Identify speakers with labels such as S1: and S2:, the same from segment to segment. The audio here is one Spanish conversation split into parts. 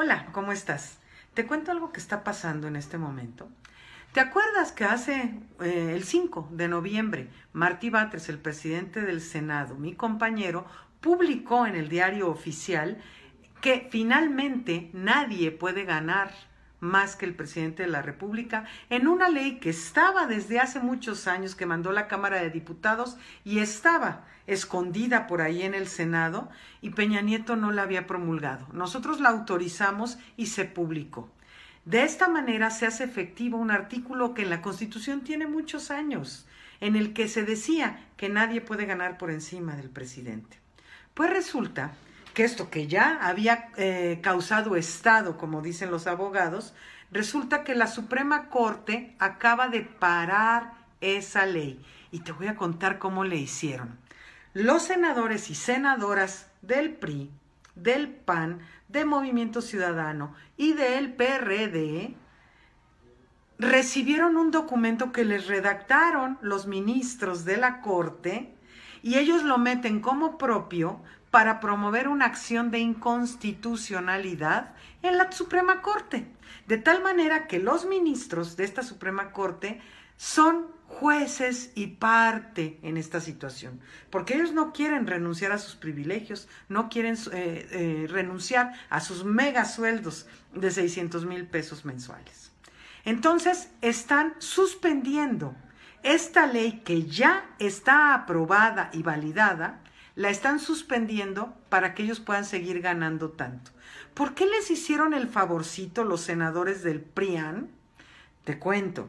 S1: Hola, ¿cómo estás? Te cuento algo que está pasando en este momento. ¿Te acuerdas que hace eh, el 5 de noviembre, Martí Batres, el presidente del Senado, mi compañero, publicó en el diario oficial que finalmente nadie puede ganar más que el presidente de la República en una ley que estaba desde hace muchos años, que mandó la Cámara de Diputados y estaba escondida por ahí en el Senado y Peña Nieto no la había promulgado. Nosotros la autorizamos y se publicó. De esta manera se hace efectivo un artículo que en la Constitución tiene muchos años, en el que se decía que nadie puede ganar por encima del presidente. Pues resulta que esto que ya había eh, causado Estado, como dicen los abogados, resulta que la Suprema Corte acaba de parar esa ley. Y te voy a contar cómo le hicieron. Los senadores y senadoras del PRI, del PAN, de Movimiento Ciudadano y del PRD recibieron un documento que les redactaron los ministros de la Corte y ellos lo meten como propio para promover una acción de inconstitucionalidad en la Suprema Corte, de tal manera que los ministros de esta Suprema Corte son jueces y parte en esta situación, porque ellos no quieren renunciar a sus privilegios, no quieren eh, eh, renunciar a sus mega sueldos de 600 mil pesos mensuales. Entonces, están suspendiendo esta ley que ya está aprobada y validada la están suspendiendo para que ellos puedan seguir ganando tanto. ¿Por qué les hicieron el favorcito los senadores del PRIAN? Te cuento.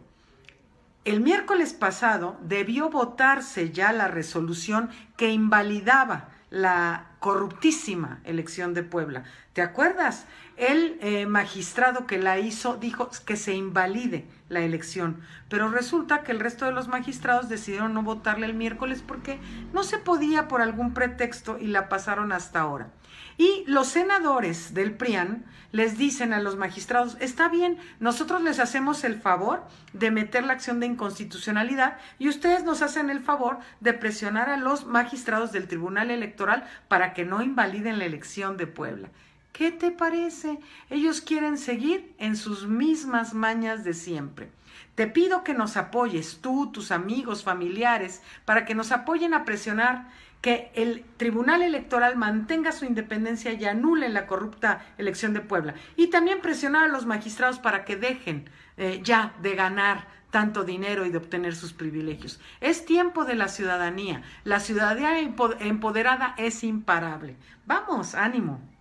S1: El miércoles pasado debió votarse ya la resolución que invalidaba la corruptísima elección de Puebla. ¿Te acuerdas? El eh, magistrado que la hizo dijo que se invalide la elección, pero resulta que el resto de los magistrados decidieron no votarle el miércoles porque no se podía por algún pretexto y la pasaron hasta ahora. Y los senadores del PRIAN les dicen a los magistrados, está bien, nosotros les hacemos el favor de meter la acción de inconstitucionalidad y ustedes nos hacen el favor de presionar a los magistrados del Tribunal Electoral para que no invaliden la elección de Puebla. ¿Qué te parece? Ellos quieren seguir en sus mismas mañas de siempre. Te pido que nos apoyes, tú, tus amigos, familiares, para que nos apoyen a presionar que el Tribunal Electoral mantenga su independencia y anule la corrupta elección de Puebla. Y también presionar a los magistrados para que dejen eh, ya de ganar tanto dinero y de obtener sus privilegios. Es tiempo de la ciudadanía. La ciudadanía empoderada es imparable. Vamos, ánimo.